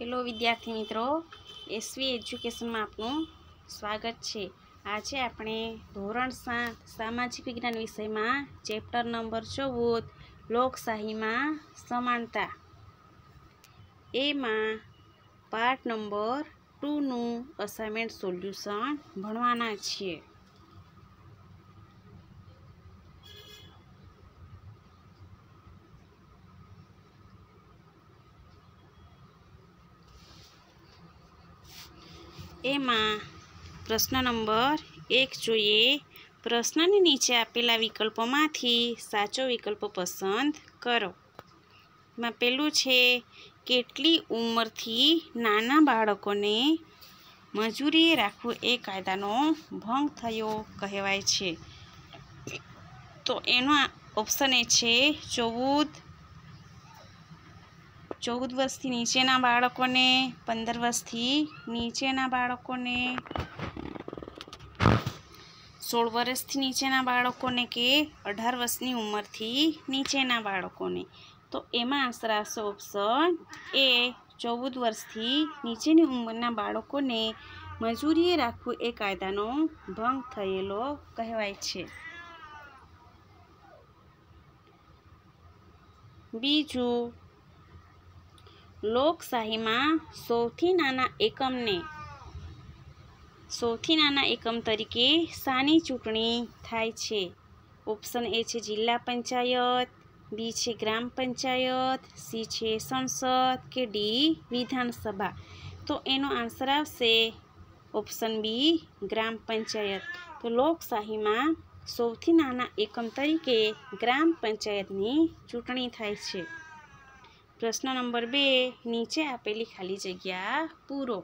hello વિદ્યાર્થી મિત્રો SV એજ્યુકેશનમાં આપનું સ્વાગત છે આજે આપણે ધોરણ સાત સામાજિક વિજ્ઞાન વિષયમાં ચેપ્ટર નંબર ચૌદ લોકશાહીમાં સમાનતા એમાં પાર્ટ નંબર ટુનું અસાઇનમેન્ટ સોલ્યુશન ભણવાના છીએ એમાં પ્રશ્ન નંબર એક જોઈએ પ્રશ્નની નીચે આપેલા વિકલ્પોમાંથી સાચો વિકલ્પ પસંદ કરો એમાં પહેલું છે કેટલી ઉંમરથી નાના બાળકોને મજૂરીએ રાખવું એ કાયદાનો ભંગ થયો કહેવાય છે તો એનો ઓપ્શન એ છે ચૌદ ચૌદ વર્ષથી નીચેના બાળકોને પંદર વર્ષથી નીચેના બાળકોને સોળ વર્ષથી નીચેના બાળકોને કે અઢાર વર્ષની ઉંમરથી નીચેના બાળકોને તો એમાં આશરાશો ઓપ્શન એ ચૌદ વર્ષથી નીચેની ઉંમરના બાળકોને મજૂરીએ રાખવું એ કાયદાનો ભંગ થયેલો કહેવાય છે બીજું લોકશાહીમાં સૌથી નાના એકમને સૌથી નાના એકમ તરીકે શાની ચૂંટણી થાય છે ઓપ્શન એ છે જિલ્લા પંચાયત બી છે ગ્રામ પંચાયત સી છે સંસદ કે ડી વિધાનસભા તો એનો આન્સર આવશે ઓપ્શન બી ગ્રામ પંચાયત તો લોકશાહીમાં સૌથી નાના એકમ તરીકે ગ્રામ પંચાયતની ચૂંટણી થાય છે પ્રશ્ન નંબર બે નીચે આપેલી ખાલી જગ્યા પૂરો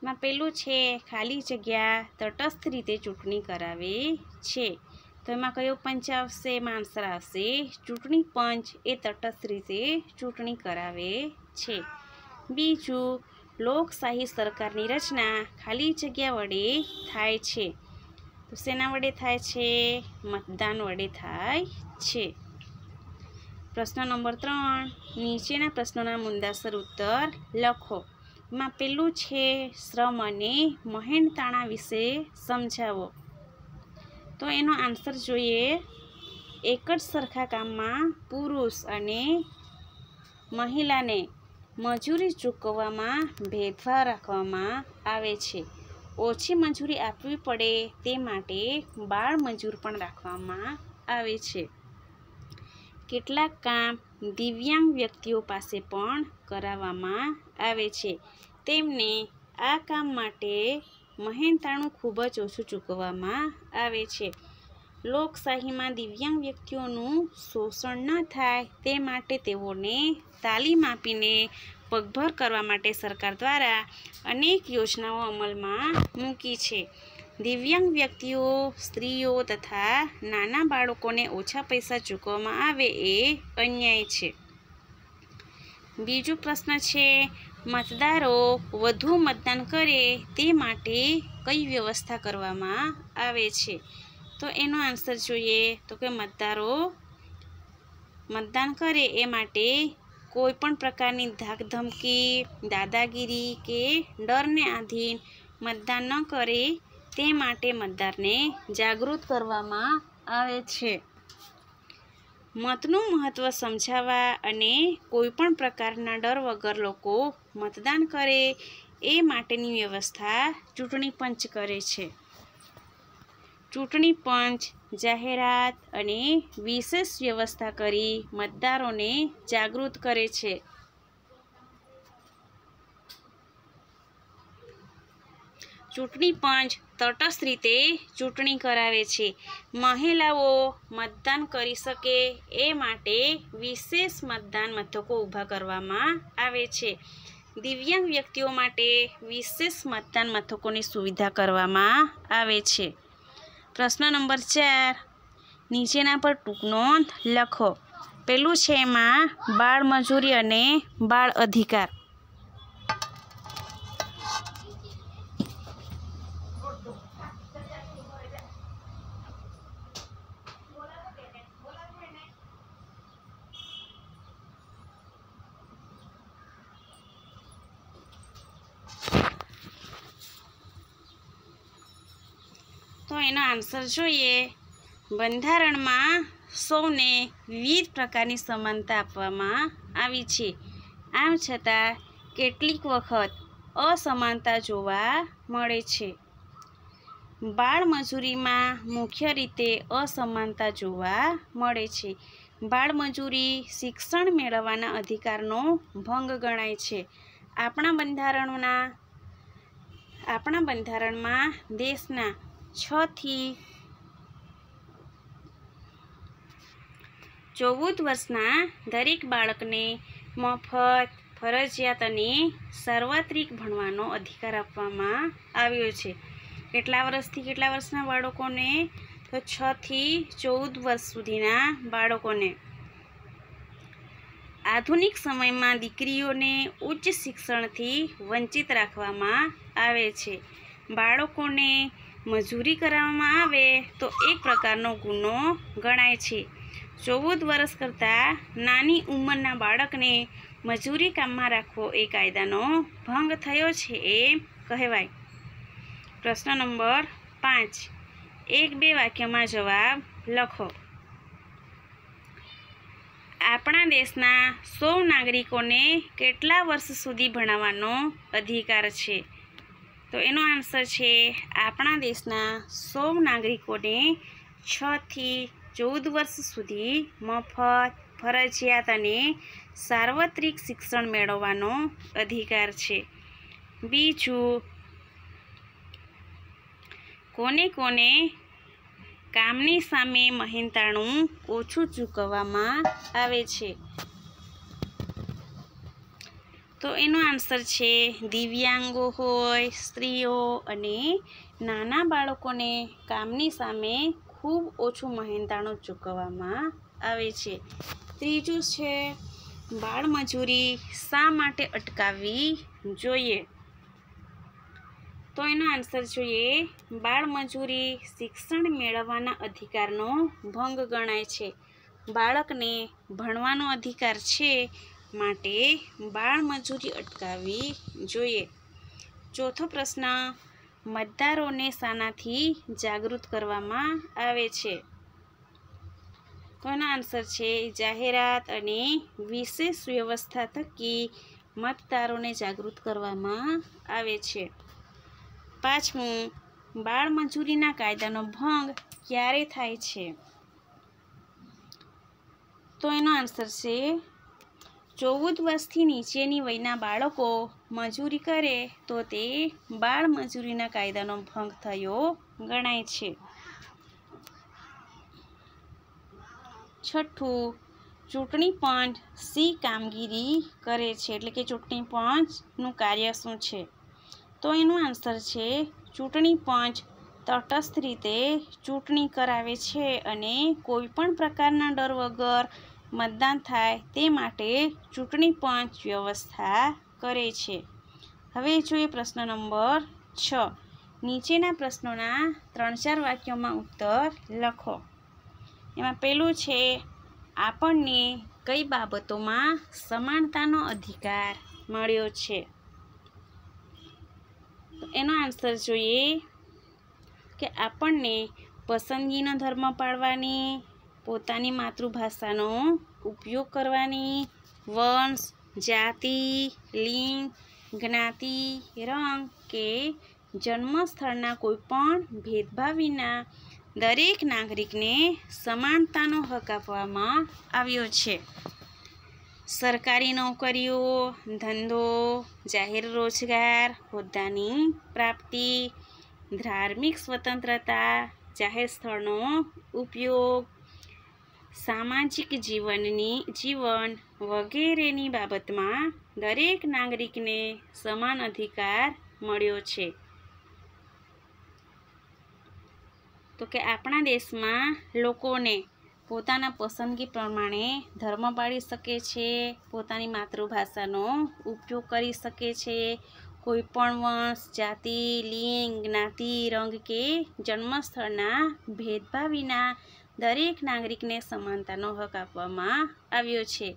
એમાં પેલું છે ખાલી જગ્યા તટસ્થ રીતે ચૂંટણી કરાવે છે તો એમાં કયો પંચ આવશે એમાં આવશે ચૂંટણી પંચ એ તટસ્થ રીતે ચૂંટણી કરાવે છે બીજું લોકશાહી સરકારની રચના ખાલી જગ્યા વડે થાય છે તો શેના વડે થાય છે મતદાન વડે થાય છે પ્રશ્ન નંબર ત્રણ નીચેના પ્રશ્નોના મુદ્દાસર ઉત્તર લખો માં પેલું છે શ્રમ અને મહેનતાણા વિશે સમજાવો તો એનો આન્સર જોઈએ એક જ સરખા કામમાં પુરુષ અને મહિલાને મજૂરી ચૂકવવામાં ભેદભાવ રાખવામાં આવે છે ઓછી મજૂરી આપવી પડે તે માટે બાળ મજૂર પણ રાખવામાં આવે છે કેટલાક કામ દિવ્યાંગ વ્યક્તિઓ પાસે પણ કરાવવામાં આવે છે તેમને આ કામ માટે મહેનતાણું ખૂબ જ ઓછું ચૂકવવામાં આવે છે લોકશાહીમાં દિવ્યાંગ વ્યક્તિઓનું શોષણ ન થાય તે માટે તેઓને તાલીમ આપીને પગભર કરવા માટે સરકાર દ્વારા અનેક યોજનાઓ અમલમાં મૂકી છે દિવ્યાંગ વ્યક્તિઓ સ્ત્રીઓ તથા નાના બાળકોને ઓછા પૈસા ચૂકવવામાં આવે એ અન્યાય છે બીજો પ્રશ્ન છે મતદારો વધુ મતદાન કરે તે માટે કઈ વ્યવસ્થા કરવામાં આવે છે તો એનો આન્સર જોઈએ તો કે મતદારો મતદાન કરે એ માટે કોઈ પણ પ્રકારની ધાકધમકી દાદાગીરી કે ડરને આધીન મતદાન ન કરે તે માટે મતદારને જાગૃત કરવામાં આવે છે મતનું મહત્ત્વ સમજાવવા અને કોઈપણ પ્રકારના ડર વગર લોકો મતદાન કરે એ માટેની વ્યવસ્થા ચૂંટણી પંચ કરે છે ચૂંટણી પંચ જાહેરાત અને વિશેષ વ્યવસ્થા કરી મતદારોને જાગૃત કરે છે ચૂંટણી પંચ તટસ્થ રીતે ચૂંટણી કરાવે છે મહિલાઓ મતદાન કરી શકે એ માટે વિશેષ મતદાન મથકો ઊભા કરવામાં આવે છે દિવ્યાંગ વ્યક્તિઓ માટે વિશેષ મતદાન મથકોની સુવિધા કરવામાં આવે છે પ્રશ્ન નંબર ચાર નીચેના પર ટૂંક નોંધ લખો પેલું છે એમાં બાળ મજૂરી અને બાળ અધિકાર એનો આન્સર જોઈએ બંધારણમાં સૌને વિવિધ પ્રકારની સમાનતા આપવામાં આવી છે આમ છતાં કેટલીક વખત અસમાનતા જોવા મળે છે બાળમજૂરીમાં મુખ્ય રીતે અસમાનતા જોવા મળે છે બાળમજૂરી શિક્ષણ મેળવવાના અધિકારનો ભંગ ગણાય છે આપણા બંધારણના આપણા બંધારણમાં દેશના છથી ચૌદ વર્ષના દરેક બાળકને મફત ફરજિયાત અને સાર્વત્રિક ભણવાનો અધિકાર આપવામાં આવ્યો છે કેટલા વર્ષથી કેટલા વર્ષના બાળકોને તો છથી ચૌદ વર્ષ સુધીના બાળકોને આધુનિક સમયમાં દીકરીઓને ઉચ્ચ શિક્ષણથી વંચિત રાખવામાં આવે છે બાળકોને મજૂરી કરાવવામાં આવે તો એક પ્રકારનો ગુનો ગણાય છે ચૌદ વર્ષ કરતાં નાની ઉંમરના બાળકને મજૂરી કામમાં રાખવો એ કાયદાનો ભંગ થયો છે એ કહેવાય પ્રશ્ન નંબર પાંચ એક બે વાક્યમાં જવાબ લખો આપણા દેશના સૌ નાગરિકોને કેટલા વર્ષ સુધી ભણાવવાનો અધિકાર છે તો એનો આન્સર છે આપણા દેશના સૌ નાગરિકોને છથી ચૌદ વર્ષ સુધી મફત ફરજિયાત અને સાર્વત્રિક શિક્ષણ મેળવવાનો અધિકાર છે બીજું કોને કોને કામની સામે મહેનતાણું ઓછું ચૂકવવામાં આવે છે તો એનો આન્સર છે દિવ્યાંગો હોય સ્ત્રીઓ અને નાના બાળકોને કામની સામે ખૂબ ઓછું મહેનતાણું ચૂકવવામાં આવે છે ત્રીજું છે બાળમજૂરી શા માટે અટકાવવી જોઈએ તો એનો આન્સર જોઈએ બાળમજૂરી શિક્ષણ મેળવવાના અધિકારનો ભંગ ગણાય છે બાળકને ભણવાનો અધિકાર છે માટે બાળમજૂરી અટકાવવી જોઈએ ચોથો પ્રશ્ન મતદારોને શાનાથી જાગૃત કરવામાં આવે છે કોનો આન્સર છે જાહેરાત અને વિશેષ વ્યવસ્થા થકી મતદારોને જાગૃત કરવામાં આવે છે પાંચમું બાળમજૂરીના કાયદાનો ભંગ ક્યારે થાય છે તો એનો આન્સર છે ચૌદ વર્ષથી નીચેની વયના બાળકો મજૂરી કરે તો તે બાળ મજૂરીના કાયદાનો ભંગ થયો ગણાય છે છઠ્ઠું ચૂંટણી પંચ સી કામગીરી કરે છે એટલે કે ચૂંટણી પંચનું કાર્ય શું છે તો એનો આન્સર છે ચૂંટણી પંચ તટસ્થ રીતે ચૂંટણી કરાવે છે અને કોઈપણ પ્રકારના ડર વગર મતદાન થાય તે માટે ચૂંટણી પંચ વ્યવસ્થા કરે છે હવે જોઈએ પ્રશ્ન નંબર છ નીચેના પ્રશ્નોના ત્રણ ચાર વાક્યોમાં ઉત્તર લખો એમાં પહેલું છે આપણને કઈ બાબતોમાં સમાનતાનો અધિકાર મળ્યો છે એનો આન્સર જોઈએ કે આપણને પસંદગીનો ધર્મ પાળવાની પોતાની માતૃભાષાનો ઉપયોગ કરવાની વંશ જાતિ લિંગ જ્ઞાતિ રંગ કે જન્મસ્થળના કોઈપણ ભેદભાવ વિના દરેક નાગરિકને સમાનતાનો હક આપવામાં આવ્યો છે સરકારી નોકરીઓ ધંધો જાહેર રોજગાર હોદ્દાની પ્રાપ્તિ ધાર્મિક સ્વતંત્રતા જાહેર સ્થળનો ઉપયોગ સામાજિક જીવનની જીવન વગેરેની બાબતમાં દરેક નાગરિકને સમાન અધિકાર મળ્યો છે તો કે આપણા દેશમાં લોકોને પોતાના પસંદગી પ્રમાણે ધર્મ પાળી શકે છે પોતાની માતૃભાષાનો ઉપયોગ કરી શકે છે કોઈપણ વંશ જાતિ લિંગ જ્ઞાતિ રંગ કે જન્મસ્થળના ભેદભાવ વિના દરેક નાગરિકને સમાનતાનો હક આપવામાં આવ્યો છે